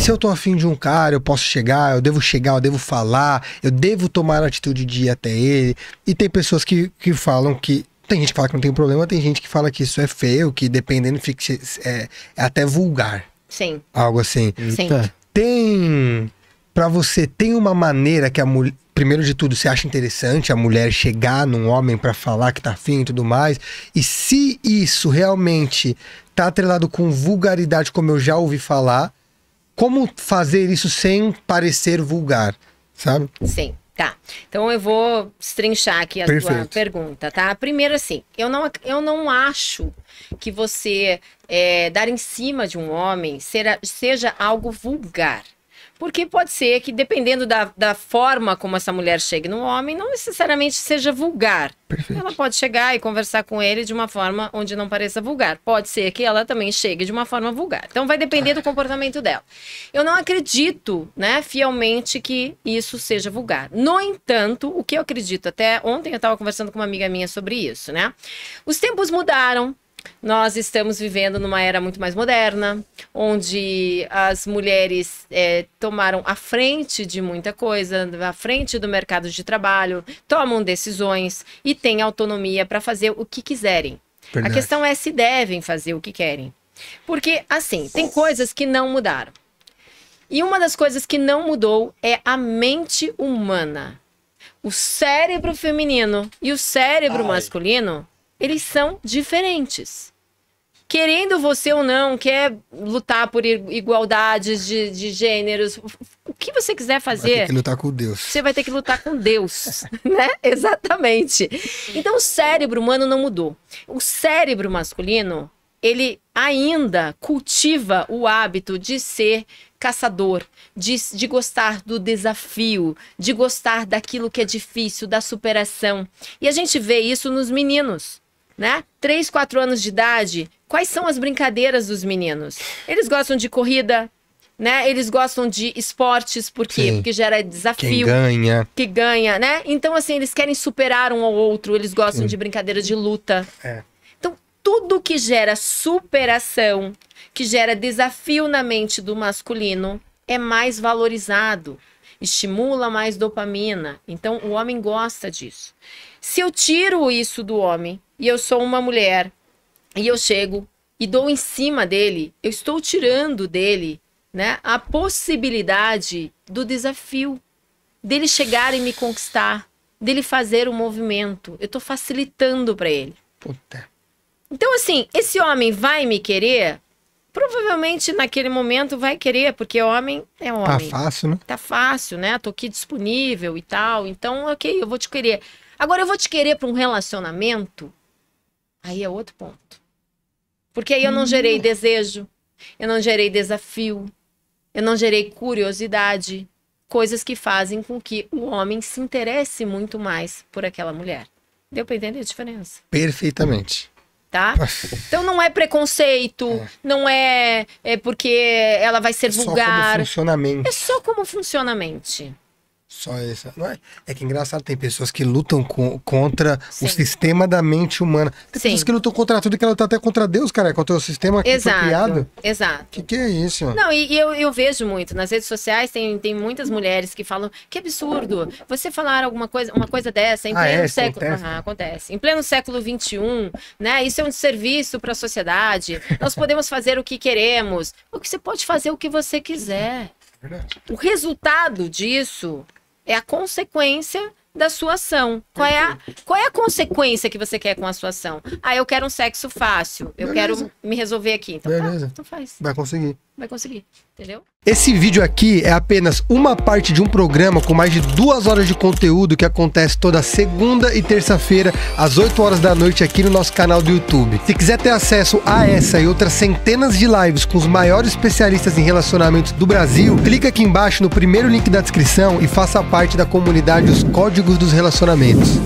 se eu tô afim de um cara, eu posso chegar, eu devo chegar, eu devo falar, eu devo tomar a atitude de ir até ele. E tem pessoas que, que falam que. Tem gente que fala que não tem problema, tem gente que fala que isso é feio, que dependendo fica, é, é até vulgar. Sim. Algo assim. Sim. Tem. para você, tem uma maneira que a mulher primeiro de tudo, você acha interessante a mulher chegar num homem para falar que tá afim e tudo mais? E se isso realmente tá atrelado com vulgaridade, como eu já ouvi falar, como fazer isso sem parecer vulgar, sabe? Sim. Tá, então eu vou estrinchar aqui a Perfeito. tua pergunta, tá? Primeiro, assim, eu não, eu não acho que você é, dar em cima de um homem seja seja algo vulgar. Porque pode ser que, dependendo da, da forma como essa mulher chegue no homem, não necessariamente seja vulgar. Perfeito. Ela pode chegar e conversar com ele de uma forma onde não pareça vulgar. Pode ser que ela também chegue de uma forma vulgar. Então vai depender ah. do comportamento dela. Eu não acredito, né, fielmente que isso seja vulgar. No entanto, o que eu acredito, até ontem eu estava conversando com uma amiga minha sobre isso, né? Os tempos mudaram. Nós estamos vivendo numa era muito mais moderna, onde as mulheres é, tomaram a frente de muita coisa, a frente do mercado de trabalho, tomam decisões e têm autonomia para fazer o que quiserem. Verdade. A questão é se devem fazer o que querem. Porque, assim, tem coisas que não mudaram. E uma das coisas que não mudou é a mente humana. O cérebro feminino e o cérebro Ai. masculino, eles são diferentes querendo você ou não, quer lutar por igualdades de, de gêneros, o que você quiser fazer. Vai ter que lutar com Deus. Você vai ter que lutar com Deus, né? Exatamente. Então o cérebro humano não mudou. O cérebro masculino, ele ainda cultiva o hábito de ser caçador, de, de gostar do desafio, de gostar daquilo que é difícil, da superação. E a gente vê isso nos meninos né? quatro anos de idade, quais são as brincadeiras dos meninos? Eles gostam de corrida, né? Eles gostam de esportes, por quê? Sim. Porque gera desafio. Quem ganha. Que ganha, né? Então, assim, eles querem superar um ao outro, eles gostam Sim. de brincadeiras de luta. É. Então, tudo que gera superação, que gera desafio na mente do masculino, é mais valorizado estimula mais dopamina. Então, o homem gosta disso. Se eu tiro isso do homem e eu sou uma mulher e eu chego e dou em cima dele, eu estou tirando dele né, a possibilidade do desafio, dele chegar e me conquistar, dele fazer o movimento. Eu estou facilitando para ele. Puta. Então, assim, esse homem vai me querer Provavelmente naquele momento vai querer, porque homem é tá homem. Tá fácil, né? Tá fácil, né? Tô aqui disponível e tal. Então, ok, eu vou te querer. Agora, eu vou te querer para um relacionamento. Aí é outro ponto. Porque aí eu não gerei hum. desejo, eu não gerei desafio, eu não gerei curiosidade. Coisas que fazem com que o homem se interesse muito mais por aquela mulher. Deu para entender a diferença? Perfeitamente tá? Então não é preconceito, é. não é, é porque ela vai ser é vulgar. Só como funcionamento. É só como funcionamento. Só essa. Não é? é que engraçado, tem pessoas que lutam com, contra Sim. o sistema da mente humana. Tem Sim. pessoas que lutam contra tudo, que ela tá até contra Deus, cara, contra o sistema que foi criado. Exato. O que, que é isso? Não, e, e, eu, eu vejo muito. Nas redes sociais tem, tem muitas mulheres que falam: que absurdo! Você falar alguma coisa, uma coisa dessa em ah, pleno é? século. Acontece? Uhum, acontece. Em pleno século XXI, né? Isso é um serviço para a sociedade. Nós podemos fazer o que queremos. Porque você pode fazer o que você quiser. O resultado disso é a consequência da sua ação. Qual é, a, qual é a consequência que você quer com a sua ação? Ah, eu quero um sexo fácil, eu Beleza. quero me resolver aqui. Então, tá. Beleza. Tá, então faz. Vai conseguir vai conseguir, entendeu? Esse vídeo aqui é apenas uma parte de um programa com mais de duas horas de conteúdo que acontece toda segunda e terça-feira, às 8 horas da noite, aqui no nosso canal do YouTube. Se quiser ter acesso a essa e outras centenas de lives com os maiores especialistas em relacionamentos do Brasil, clica aqui embaixo no primeiro link da descrição e faça parte da comunidade Os Códigos dos Relacionamentos.